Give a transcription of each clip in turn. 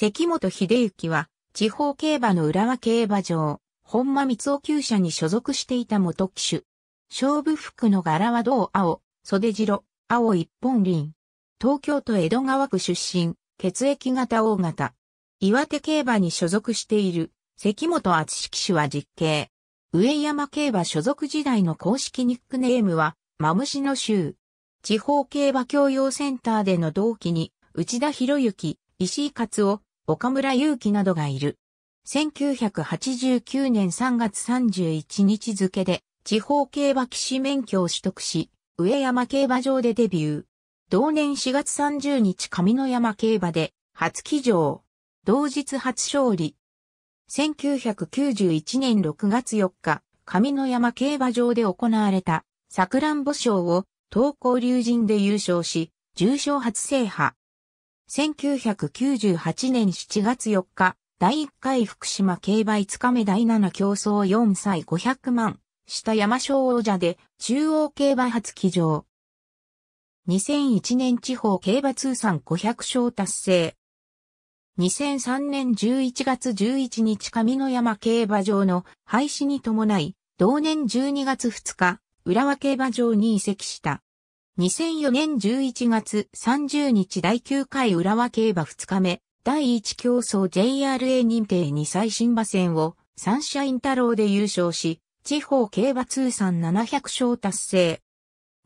関本秀幸は、地方競馬の浦和競馬場、本間光雄厩舎に所属していた元騎手。勝負服の柄は銅青、袖白、青一本輪。東京都江戸川区出身、血液型 O 型。岩手競馬に所属している、関本厚騎手は実刑。上山競馬所属時代の公式ニックネームは、マムシの州。地方競馬教養センターでの同期に、内田博之、石井勝夫、岡村祐樹などがいる。1989年3月31日付で地方競馬騎士免許を取得し、上山競馬場でデビュー。同年4月30日上野山競馬で初騎乗。同日初勝利。1991年6月4日、上野山競馬場で行われた、さくらんぼ賞を、東高竜神で優勝し、重賞初制覇。1998年7月4日、第1回福島競馬5日目第7競争4歳500万、下山賞王者で中央競馬初騎乗。2001年地方競馬通算500勝達成。2003年11月11日上野山競馬場の廃止に伴い、同年12月2日、浦和競馬場に移籍した。2004年11月30日第9回浦和競馬2日目、第1競争 JRA 認定に最新馬戦をサンシャイン太郎で優勝し、地方競馬通算700勝達成。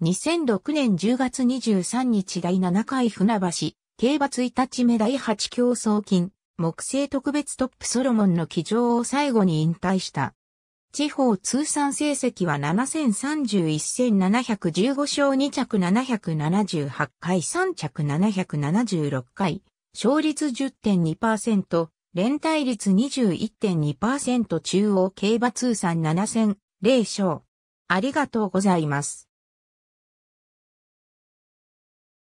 2006年10月23日第7回船橋、競馬1日目第8競争金、木星特別トップソロモンの騎乗を最後に引退した。地方通算成績は7031戦715勝2着778回3着776回、勝率10.2%、連帯率21.2%中央競馬通算7 0 0 0 0勝。ありがとうございます。